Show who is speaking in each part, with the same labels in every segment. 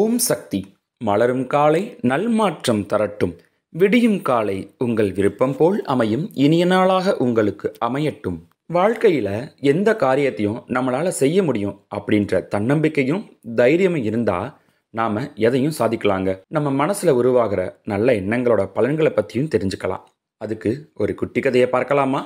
Speaker 1: ஓம் சக்தி மலரும் காலை நல்மாற்றம் தரட்டும் விடியும் காலை உங்கள் விருப்பம் போல் அமையும் இனிய நாளாக உங்களுக்கு அமையட்டும் வாழ்க்கையில் எந்த காரியத்தையும் நம்மளால் செய்ய முடியும் அப்படின்ற தன்னம்பிக்கையும் தைரியமும் இருந்தால் நாம் எதையும் சாதிக்கலாங்க நம்ம மனசில் உருவாகிற நல்ல எண்ணங்களோட பலன்களை பற்றியும் தெரிஞ்சுக்கலாம் அதுக்கு ஒரு குட்டி கதையை பார்க்கலாமா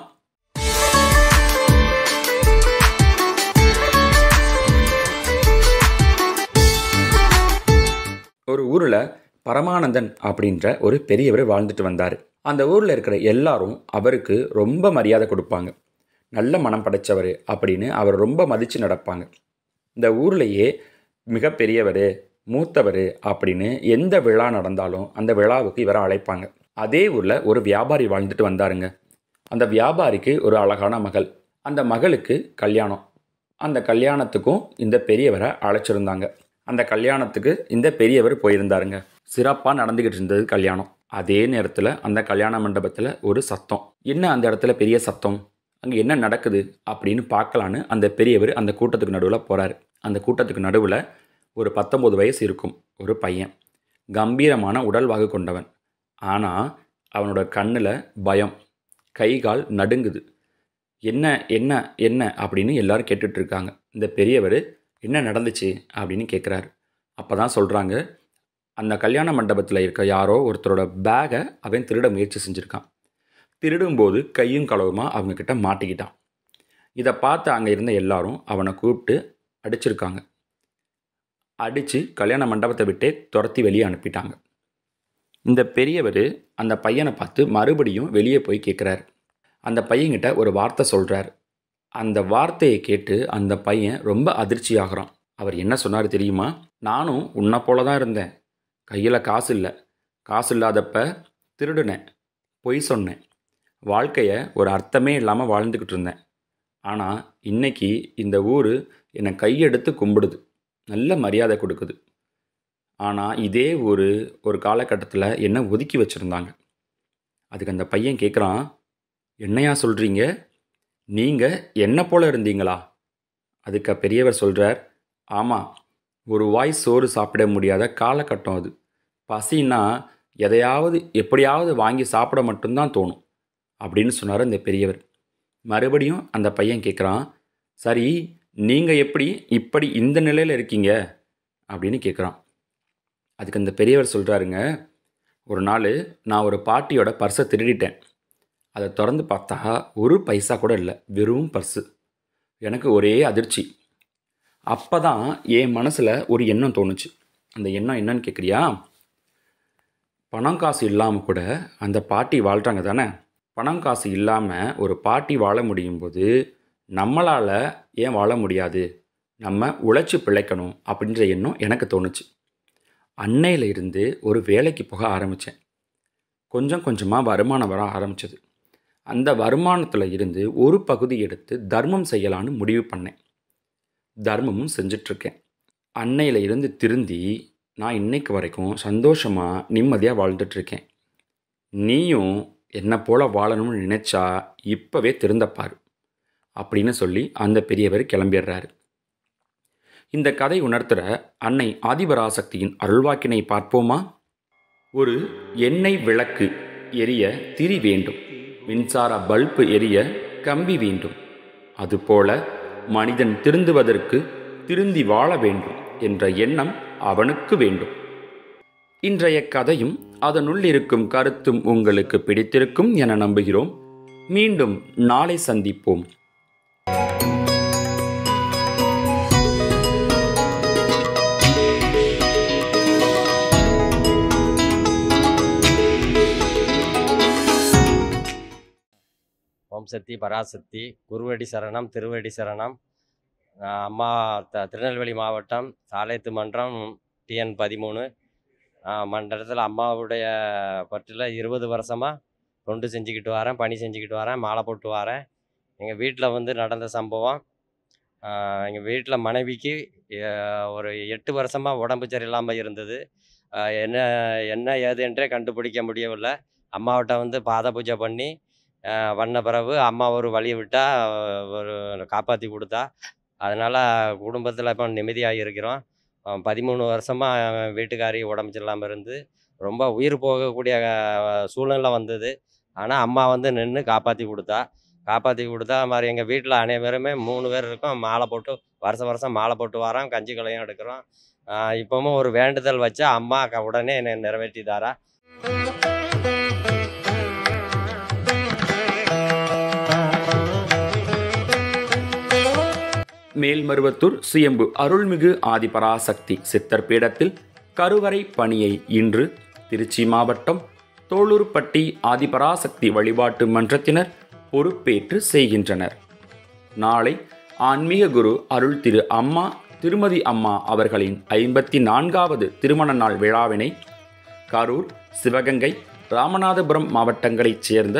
Speaker 1: ஒரு ஊரில் பரமானந்தன் அப்படின்ற ஒரு பெரியவர் வாழ்ந்துட்டு வந்தார் அந்த ஊரில் இருக்கிற எல்லாரும் அவருக்கு ரொம்ப மரியாதை கொடுப்பாங்க நல்ல மனம் படைத்தவர் அப்படின்னு அவர் ரொம்ப மதித்து நடப்பாங்க இந்த ஊர்லேயே மிக பெரியவர் மூத்தவர் அப்படின்னு எந்த விழா நடந்தாலும் அந்த விழாவுக்கு இவரை அழைப்பாங்க அதே ஊரில் ஒரு வியாபாரி வாழ்ந்துட்டு வந்தாருங்க அந்த வியாபாரிக்கு ஒரு அழகான மகள் அந்த மகளுக்கு கல்யாணம் அந்த கல்யாணத்துக்கும் இந்த பெரியவரை அழைச்சிருந்தாங்க அந்த கல்யாணத்துக்கு இந்த பெரியவர் போயிருந்தாருங்க சிறப்பாக நடந்துக்கிட்டு இருந்தது கல்யாணம் அதே நேரத்தில் அந்த கல்யாண மண்டபத்தில் ஒரு சத்தம் என்ன அந்த இடத்துல பெரிய சத்தம் அங்கே என்ன நடக்குது அப்படின்னு பார்க்கலான்னு அந்த பெரியவர் அந்த கூட்டத்துக்கு நடுவில் போகிறாரு அந்த கூட்டத்துக்கு நடுவில் ஒரு பத்தொம்பது வயசு இருக்கும் ஒரு பையன் கம்பீரமான உடல்வாகு கொண்டவன் ஆனால் அவனோட கண்ணில் பயம் கை கால் நடுங்குது என்ன என்ன என்ன அப்படின்னு எல்லாரும் கேட்டுட்ருக்காங்க இந்த பெரியவர் என்ன நடந்துச்சு அப்படின்னு கேட்குறாரு அப்போ தான் சொல்கிறாங்க அந்த கல்யாண மண்டபத்தில் இருக்க யாரோ ஒருத்தரோட பேகை அவன் திருட முயற்சி செஞ்சுருக்கான் திருடும்போது கையும் களவுமாக அவங்கக்கிட்ட மாட்டிக்கிட்டான் இதை பார்த்து அங்கே இருந்த எல்லாரும் அவனை கூப்பிட்டு அடிச்சிருக்காங்க அடித்து கல்யாண மண்டபத்தை விட்டே துரத்தி வெளியே அனுப்பிட்டாங்க இந்த பெரியவர் அந்த பையனை பார்த்து மறுபடியும் வெளியே போய் கேட்குறாரு அந்த பையன்கிட்ட ஒரு வார்த்தை சொல்கிறார் அந்த வார்த்தையை கேட்டு அந்த பையன் ரொம்ப அதிர்ச்சி அவர் என்ன சொன்னார் தெரியுமா நானும் உன்னை போல தான் இருந்தேன் கையில் காசு இல்லை காசு இல்லாதப்ப திருடுனேன் பொய் சொன்னேன் வாழ்க்கையை ஒரு அர்த்தமே இல்லாமல் வாழ்ந்துக்கிட்டு இருந்தேன் ஆனால் இன்னைக்கு இந்த ஊர் என்னை கையெடுத்து கும்பிடுது நல்ல மரியாதை கொடுக்குது ஆனால் இதே ஊர் ஒரு காலகட்டத்தில் என்னை ஒதுக்கி வச்சுருந்தாங்க அதுக்கு அந்த பையன் கேட்குறான் என்னையா சொல்கிறீங்க நீங்கள் என்ன போல இருந்தீங்களா அதுக்கு பெரியவர் சொல்கிறார் ஆமாம் ஒரு வாய் சோறு சாப்பிட முடியாத காலகட்டம் அது பசின்னா எதையாவது எப்படியாவது வாங்கி சாப்பிட மட்டும்தான் தோணும் அப்படின்னு சொன்னார் அந்த பெரியவர் மறுபடியும் அந்த பையன் கேட்குறான் சரி நீங்கள் எப்படி இப்படி இந்த நிலையில் இருக்கீங்க அப்படின்னு கேட்குறான் அதுக்கு அந்த பெரியவர் சொல்கிறாருங்க ஒரு நாள் நான் ஒரு பாட்டியோட பர்ஸை திருடிட்டேன் அதை திறந்து பார்த்தா ஒரு பைசா கூட இல்லை வெறும் பர்ஸு எனக்கு ஒரே அதிர்ச்சி அப்போ தான் என் மனசில் ஒரு எண்ணம் தோணுச்சு அந்த எண்ணம் என்னன்னு கேட்குறியா பணம் காசு இல்லாமல் கூட அந்த பாட்டி வாழ்கிறாங்க தானே பணம் காசு இல்லாமல் ஒரு பாட்டி வாழ முடியும் போது நம்மளால் ஏன் வாழ முடியாது நம்ம உழைச்சி பிழைக்கணும் அப்படின்ற எண்ணம் எனக்கு தோணுச்சு அன்னையிலிருந்து ஒரு வேலைக்கு போக ஆரம்பித்தேன் கொஞ்சம் கொஞ்சமாக வருமானம் வர ஆரம்பித்தது அந்த வருமானத்தில் இருந்து ஒரு பகுதி எடுத்து தர்மம் செய்யலான்னு முடிவு பண்ணேன் தர்மமும் செஞ்சிட்ருக்கேன் அன்னையில் இருந்து திருந்தி நான் இன்னைக்கு வரைக்கும் சந்தோஷமாக நிம்மதியாக வாழ்ந்துட்டுருக்கேன் நீயும் என்னை போல் வாழணும்னு நினச்சா இப்போவே திருந்தப்பார் அப்படின்னு சொல்லி அந்த பெரியவர் கிளம்பிடுறாரு இந்த கதை உணர்த்துகிற அன்னை ஆதிபராசக்தியின் அருள்வாக்கினை பார்ப்போமா ஒரு எண்ணெய் விளக்கு எரிய திரி வேண்டும் மின்சார பல்பு எரிய கம்பி வேண்டும் அதுபோல மனிதன் திருந்துவதற்கு திருந்தி வாழ வேண்டும் என்ற எண்ணம் அவனுக்கு வேண்டும் இன்றைய கதையும் அதனுள் இருக்கும் கருத்தும் உங்களுக்கு பிடித்திருக்கும் என நம்புகிறோம் மீண்டும் நாளை சந்திப்போம் thank you
Speaker 2: சக்தி பராசக்தி குருவடி சரணம் திருவடி சரணம் அம்மா த திருநெல்வேலி மாவட்டம் சாலைத்து மன்றம் டிஎன் பதிமூணு மண்டலத்தில் அம்மாவுடைய பற்றில் இருபது வருஷமாக தொண்டு செஞ்சுக்கிட்டு வரேன் பணி செஞ்சுக்கிட்டு வரேன் மாலை போட்டு வரேன் எங்கள் வீட்டில் வந்து நடந்த சம்பவம் எங்கள் வீட்டில் மனைவிக்கு ஒரு எட்டு வருஷமாக உடம்பு சரியில்லாமல் இருந்தது என்ன என்ன ஏது என்றே கண்டுபிடிக்க முடியவில்லை அம்மாவிட்ட வந்து பாத பூஜை பண்ணி வண்ண பிறகு அம்மா ஒரு வழி விட்டால் ஒரு காப்பாற்றி கொடுத்தா அதனால் குடும்பத்தில் இப்போ நிம்மதியாக இருக்கிறோம் பதிமூணு வருஷமாக வீட்டுக்காரி உடம்பு சரியில்லாமல் இருந்து ரொம்ப உயிர் போகக்கூடிய சூழ்நிலை வந்தது ஆனால் அம்மா வந்து நின்று காப்பாற்றி கொடுத்தா காப்பாற்றி கொடுத்தா மாதிரி எங்கள் வீட்டில் அனைவருமே மூணு பேர் இருக்கோம் மாலை போட்டு வருஷம் வருஷம் மாலை போட்டு வரோம் கஞ்சி கலையும் எடுக்கிறோம் இப்போவும் ஒரு வேண்டுதல் வச்சா அம்மா உடனே என்னை நிறைவேற்றி தாரா
Speaker 1: மேல்மருவத்தூர் சுயம்பு அருள்மிகு ஆதிபராசக்தி சித்தர் பீடத்தில் கருவறை பணியை இன்று திருச்சி மாவட்டம் தோளூர்பட்டி ஆதிபராசக்தி வழிபாட்டு மன்றத்தினர் பொறுப்பேற்று செய்கின்றனர் நாளை ஆன்மீக குரு அருள் திரு அம்மா திருமதி அம்மா அவர்களின் ஐம்பத்தி நான்காவது திருமண நாள் விழாவினை கரூர் சிவகங்கை ராமநாதபுரம் மாவட்டங்களைச் சேர்ந்த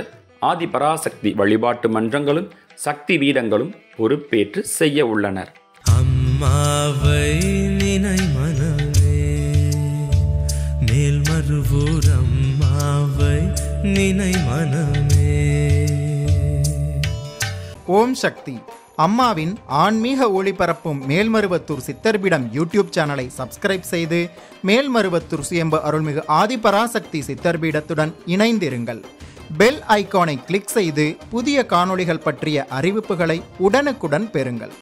Speaker 1: ஆதிபராசக்தி வழிபாட்டு மன்றங்களும் சக்தி வீதங்களும் பொறுப்பேற்று செய்ய உள்ளனர்
Speaker 2: அம்மாவை நினை மனமே
Speaker 1: மேல் மறுவோர் அம்மாவை நினை மனமே ஓம் சக்தி அம்மாவின் ஆன்மீக ஒளிபரப்பும் மேல்மருவத்தூர் சித்தர்பிடம் யூடியூப் சேனலை சப்ஸ்கிரைப் செய்து மேல்மருவத்தூர் சுயம்பு அருள்மிகு ஆதிபராசக்தி சித்தர்பீடத்துடன் இணைந்திருங்கள் பெல் ஐக்கானை கிளிக் செய்து புதிய காணொளிகள் பற்றிய அறிவிப்புகளை உடனுக்குடன் பெறுங்கள்